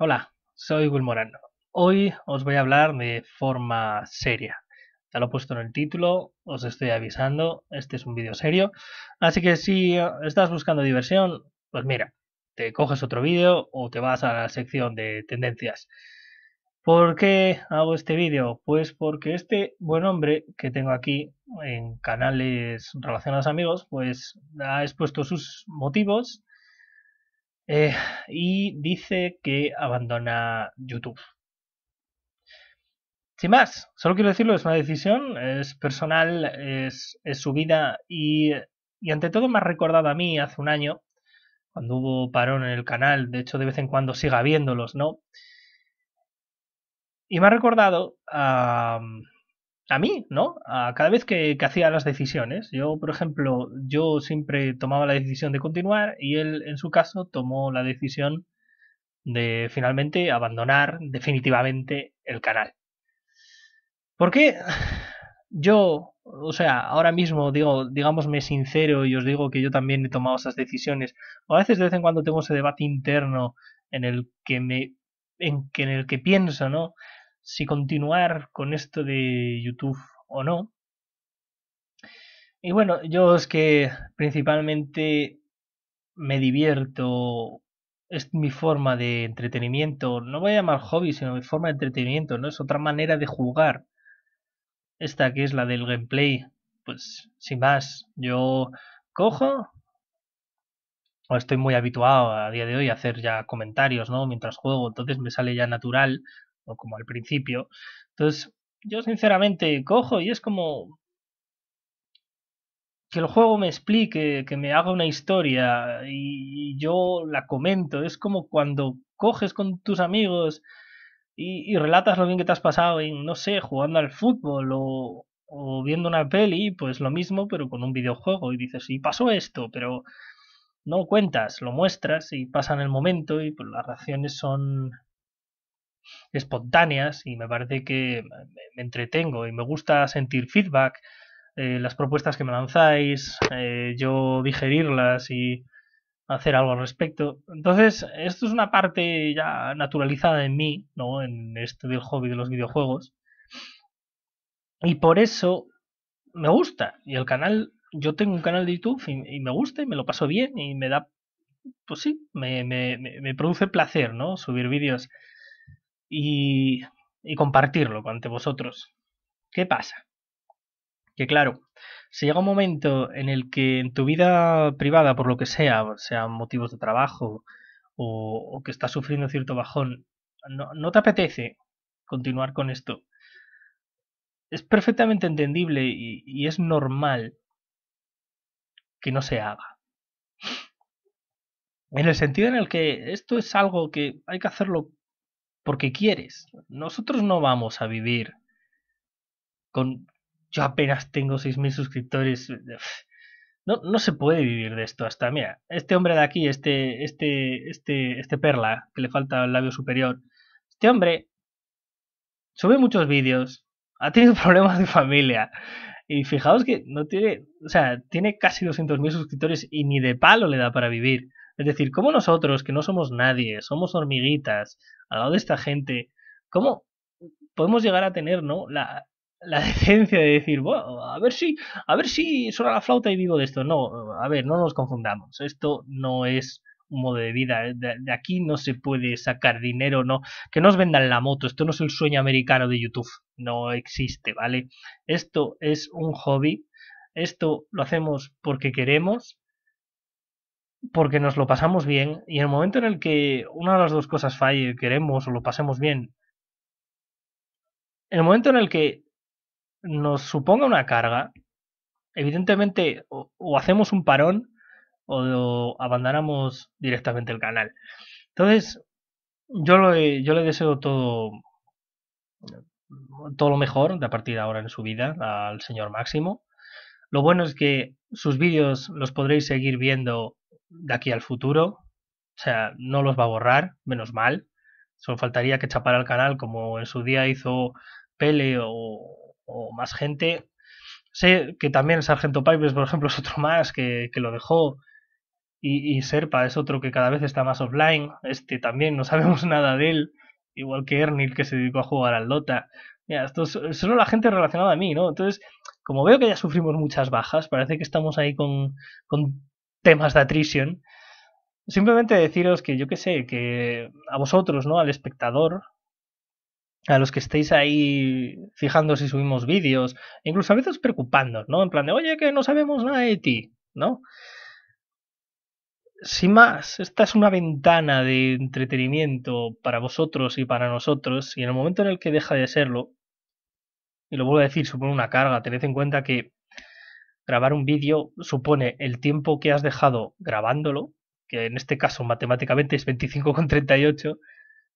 Hola, soy Will Morano. Hoy os voy a hablar de forma seria. Ya lo he puesto en el título, os estoy avisando, este es un vídeo serio. Así que si estás buscando diversión, pues mira, te coges otro vídeo o te vas a la sección de tendencias. ¿Por qué hago este vídeo? Pues porque este buen hombre que tengo aquí en canales relacionados a amigos, pues ha expuesto sus motivos eh, y dice que abandona YouTube. Sin más, solo quiero decirlo, es una decisión, es personal, es, su vida y, y ante todo me ha recordado a mí hace un año, cuando hubo parón en el canal, de hecho de vez en cuando siga viéndolos, ¿no? Y me ha recordado a a mí, ¿no? A cada vez que, hacía las decisiones. Yo, por ejemplo, yo siempre tomaba la decisión de continuar y él, en su caso, tomó la decisión de finalmente abandonar definitivamente el canal. ¿Por qué? Yo, o sea, ahora mismo digo, digámosme sincero y os digo que yo también he tomado esas decisiones. O a veces de vez en cuando tengo ese debate interno en el que me en, que, en el que pienso, ¿no? si continuar con esto de YouTube o no. Y bueno, yo es que principalmente me divierto, es mi forma de entretenimiento, no voy a llamar hobby, sino mi forma de entretenimiento, ¿no? Es otra manera de jugar. Esta que es la del gameplay, pues sin más, yo cojo, o estoy muy habituado a día de hoy a hacer ya comentarios, ¿no? Mientras juego, entonces me sale ya natural o como al principio. Entonces, yo sinceramente cojo y es como que el juego me explique, que me haga una historia y, yo la comento. Es como cuando coges con tus amigos y, relatas lo bien que te has pasado en, no sé, jugando al fútbol o, viendo una peli, pues lo mismo, pero con un videojuego. Y dices, y pasó esto, pero no cuentas, lo muestras y pasa en el momento y pues, las reacciones son espontáneas y me parece que me entretengo y me gusta sentir feedback, eh, las propuestas que me lanzáis, eh, yo digerirlas y hacer algo al respecto. Entonces, esto es una parte ya naturalizada en mí, ¿no? En este del hobby de los videojuegos. Y por eso me gusta. Y el canal, yo tengo un canal de YouTube y, me gusta y me lo paso bien y me da, pues sí, me, me, me produce placer, ¿no? Subir vídeos y, compartirlo ante vosotros. ¿Qué pasa? Que claro, si llega un momento en el que en tu vida privada, por lo que sea, sean motivos de trabajo o, que estás sufriendo cierto bajón, no, te apetece continuar con esto, es perfectamente entendible y es normal que no se haga. En el sentido en el que esto es algo que hay que hacerlo porque quieres. Nosotros no vamos a vivir con... Yo apenas tengo 6.000 suscriptores. Eh, no, no, se puede vivir de esto hasta, mira, este hombre de aquí, este, este, este, este perla, que le falta el labio superior, este hombre sube muchos vídeos, ha tenido problemas de familia, y fijaos que no tiene, o sea, tiene casi 200.000 suscriptores y ni de palo le da para vivir. Es decir, ¿cómo nosotros, que no somos nadie, somos hormiguitas, al lado de esta gente, cómo podemos llegar a tener, ¿no? La, decencia de decir, bueno, a ver si, a ver si suena la flauta y vivo de esto. No, a ver, no nos confundamos. Esto no es un modo de vida. De, aquí no se puede sacar dinero, no. Que nos vendan la moto. Esto no es el sueño americano de YouTube. No existe, ¿vale? Esto es un hobby. Esto lo hacemos porque queremos porque nos lo pasamos bien y en el momento en el que una de las dos cosas falle, queremos o lo pasemos bien, en el momento en el que nos suponga una carga, evidentemente o, hacemos un parón o, abandonamos directamente el canal. Entonces, yo, yo le deseo todo, todo lo mejor de a partir de ahora en su vida al señor Máximo. Lo bueno es que sus vídeos los podréis seguir viendo de aquí al futuro. O sea, no los va a borrar, menos mal. Solo faltaría que chapara el canal como en su día hizo Pele o, más gente. Sé que también Sargento Pipes, por ejemplo, es otro más que, lo dejó. Y, Serpa es otro que cada vez está más offline. Este también no sabemos nada de él. Igual que Ernil, que se dedicó a jugar al Lota. Mira, esto es solo la gente relacionada a mí, ¿no? Entonces, como veo que ya sufrimos muchas bajas, parece que estamos ahí con, con temas de atrición. Simplemente deciros que yo qué sé, que a vosotros, ¿no? Al espectador, a los que estéis ahí fijando si subimos vídeos, incluso a veces preocupándonos, ¿no? En plan de, oye, que no sabemos nada de ti, ¿no? Sin más, esta es una ventana de entretenimiento para vosotros y para nosotros, y en el momento en el que deja de serlo, y lo vuelvo a decir, supone una carga, tened en cuenta que grabar un vídeo supone el tiempo que has dejado grabándolo, que en este caso matemáticamente es 25,38,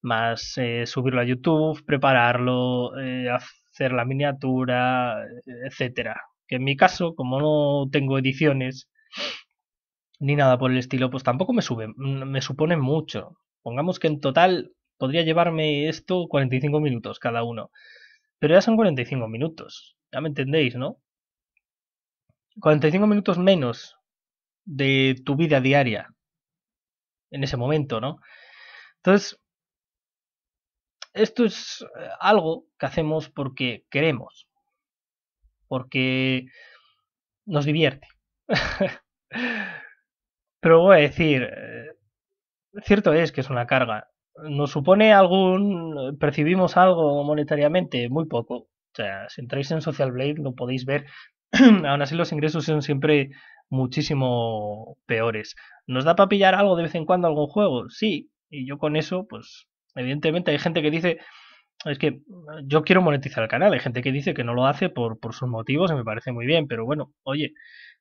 más eh, subirlo a YouTube, prepararlo, eh, hacer la miniatura, etcétera. Que en mi caso, como no tengo ediciones ni nada por el estilo, pues tampoco me sube, mm, me supone mucho. Pongamos que en total podría llevarme esto 45 minutos cada uno. Pero ya son 45 minutos, ya me entendéis, ¿no? 45 minutos menos de tu vida diaria en ese momento, ¿no? Entonces, esto es eh, algo que hacemos porque queremos, porque nos divierte. Pero voy a decir, eh, cierto es que es una carga. ¿Nos supone algún... percibimos algo monetariamente? Muy poco. O sea, si entráis en Social Blade no podéis ver aún así los ingresos son siempre muchísimo peores. ¿Nos da para pillar algo de vez en cuando algún juego? Sí, y yo con eso, pues evidentemente hay gente que dice, es que mm, yo quiero monetizar el canal, hay gente que dice que no lo hace por, por sus motivos y me parece muy bien, pero bueno, oye,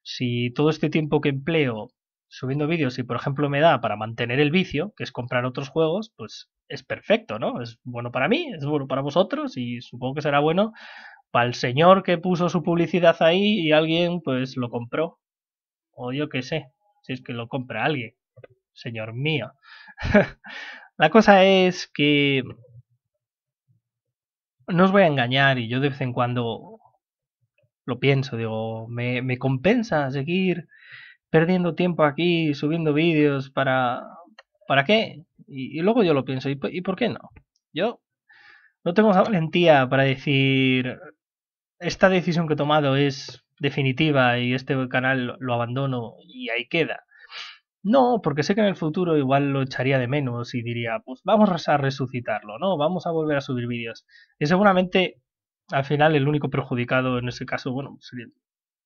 si todo este tiempo que empleo subiendo vídeos y por ejemplo me da para mantener el vicio, que es comprar otros juegos, pues es perfecto, ¿no? Es bueno para mí, es bueno para vosotros y supongo que será bueno para el señor que puso su publicidad ahí y alguien pues lo compró. O yo qué sé, si es que lo compra alguien, señor mío. La cosa es que no os voy a engañar y yo de vez en cuando lo pienso, digo, me, compensa seguir perdiendo tiempo aquí, subiendo vídeos para... ¿Para qué? Y, luego yo lo pienso, ¿y, por qué no? Yo no tengo la valentía para decir, esta decisión que he tomado es definitiva y este canal lo abandono y ahí queda. No, porque sé que en el futuro igual lo echaría de menos y diría, pues vamos a resucitarlo, ¿no? Vamos a volver a subir vídeos. Y seguramente, al final, el único perjudicado en ese caso, bueno,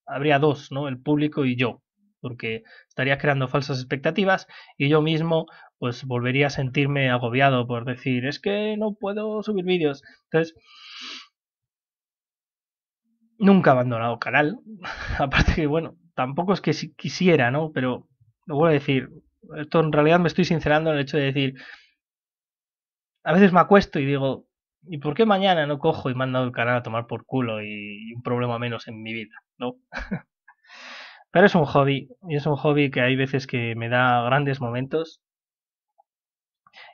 habría dos, ¿no? El público y yo. Porque estaría creando falsas expectativas y yo mismo, pues volvería a sentirme agobiado por decir, es que no puedo subir vídeos. Entonces, nunca he abandonado canal. Aparte que, bueno, tampoco es que quisiera, ¿no? Pero lo vuelvo a decir. Esto en realidad me estoy sincerando en el hecho de decir. A veces me acuesto y digo, ¿y por qué mañana no cojo y mando el canal a tomar por culo y, un problema menos en mi vida, ¿no? Pero es un hobby, y es un hobby que hay veces que me da grandes momentos.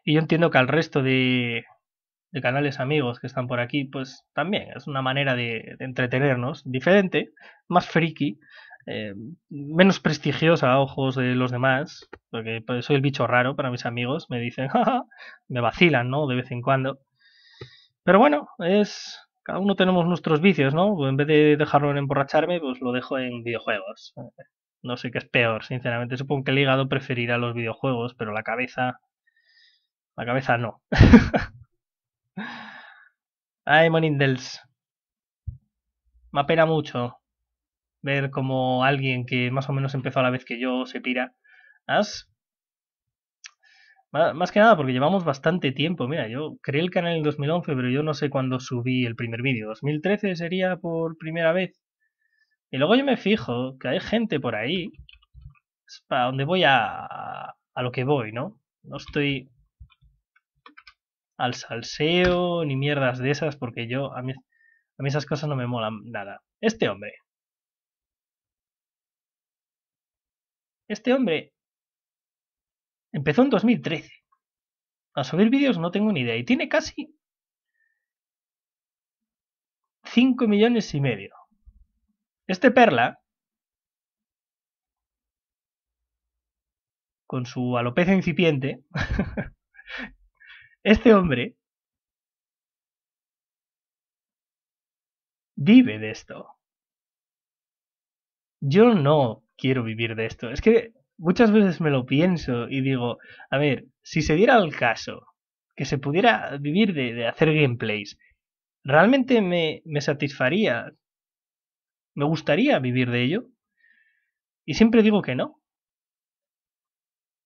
Y yo entiendo que al resto de, de canales amigos que están por aquí, pues también es una manera de, entretenernos, diferente, más friki, eh, menos prestigiosa a ojos de los demás, porque pues, soy el bicho raro para mis amigos, me dicen, me vacilan, ¿no? De vez en cuando. Pero bueno, es... Cada uno tenemos nuestros vicios, ¿no? En vez de dejarlo en emborracharme, pues lo dejo en videojuegos. No sé qué es peor, sinceramente. Supongo que el hígado preferirá los videojuegos, pero la cabeza... La cabeza no. Ay, Monindels. Me apena mucho ver como alguien que más o menos empezó a la vez que yo se pira. Más que nada porque llevamos bastante tiempo. Mira, yo creé el canal en 2011, pero yo no sé cuándo subí el primer vídeo. 2013 sería por primera vez. Y luego yo me fijo que hay gente por ahí. Es para donde voy a, a lo que voy, ¿no? No estoy al salseo, ni mierdas de esas, porque yo, a mí, a mí esas cosas no me molan nada. Este hombre. Este hombre empezó en 2013. A subir vídeos no tengo ni idea. Y tiene casi 5 millones y medio. Este perla, con su alopecia incipiente, Este hombre vive de esto. Yo no quiero vivir de esto. Es que muchas veces me lo pienso y digo, a ver, si se diera el caso que se pudiera vivir de, hacer gameplays, ¿realmente me, me satisfaría? ¿Me gustaría vivir de ello? Y siempre digo que no.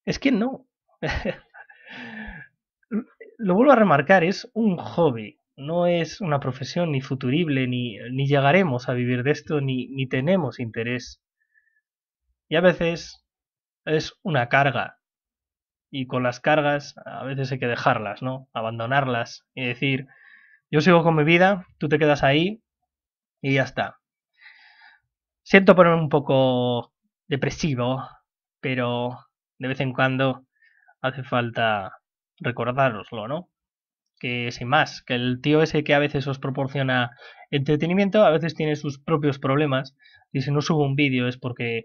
Es que no. lo vuelvo a remarcar, es un hobby, no es una profesión ni futurible, ni, ni llegaremos a vivir de esto, ni, tenemos interés. Y a veces es una carga. Y con las cargas a veces hay que dejarlas, ¿no? Abandonarlas y decir, yo sigo con mi vida, tú te quedas ahí y ya está. Siento ponerme un poco depresivo, pero de vez en cuando hace falta recordároslo, ¿no? Que sin más, que el tío ese que a veces os proporciona entretenimiento, a veces tiene sus propios problemas. Y si no subo un vídeo es porque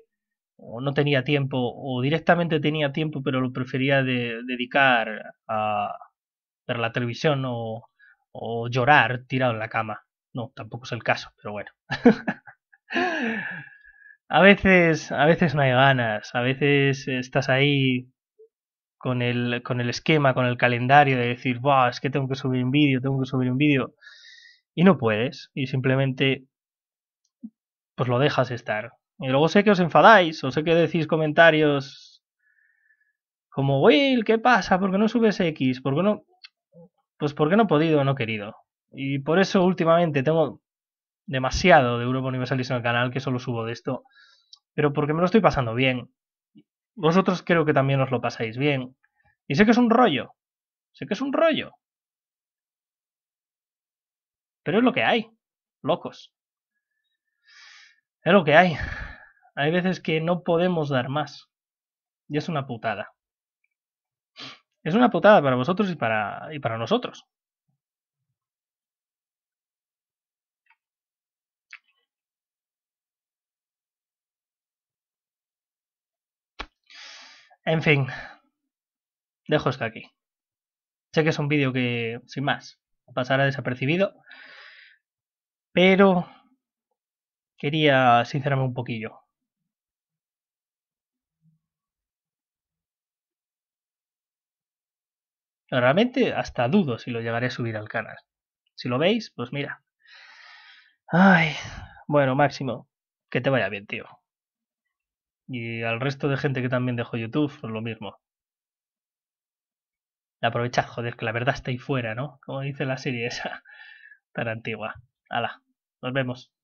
o no tenía tiempo, o directamente tenía tiempo, pero lo prefería dedicar a ver la televisión o, o llorar tirado en la cama. No, tampoco es el caso, pero bueno. a veces, a veces no hay ganas, a veces estás ahí con el, con el esquema, con el calendario de decir, es que tengo que subir un vídeo, tengo que subir un vídeo, y no puedes, y simplemente pues lo dejas estar. Y luego sé que os enfadáis, o sé que decís comentarios como, Will, ¿qué pasa? ¿Por qué no subes X? ¿Por qué no? Pues porque no he podido no he querido. Y por eso últimamente tengo demasiado de Europa Universalis en el canal, que solo subo de esto. Pero porque me lo estoy pasando bien. Vosotros creo que también os lo pasáis bien. Y sé que es un rollo. Sé que es un rollo. Pero es lo que hay. Locos. Es lo que hay. Hay veces que no podemos dar más. Y es una putada. Es una putada para vosotros y para, y para nosotros. En fin, dejo esto aquí. Sé que es un vídeo que, sin más, pasará desapercibido, pero quería sincerarme un poquillo. Realmente hasta dudo si lo llegaré a subir al canal. Si lo veis, pues mira. Ay, bueno, Máximo, que te vaya bien, tío. Y al resto de gente que también dejó YouTube, pues lo mismo. Aprovechad, joder, que la verdad está ahí fuera, ¿no? Como dice la serie esa tan antigua. Hala, nos vemos.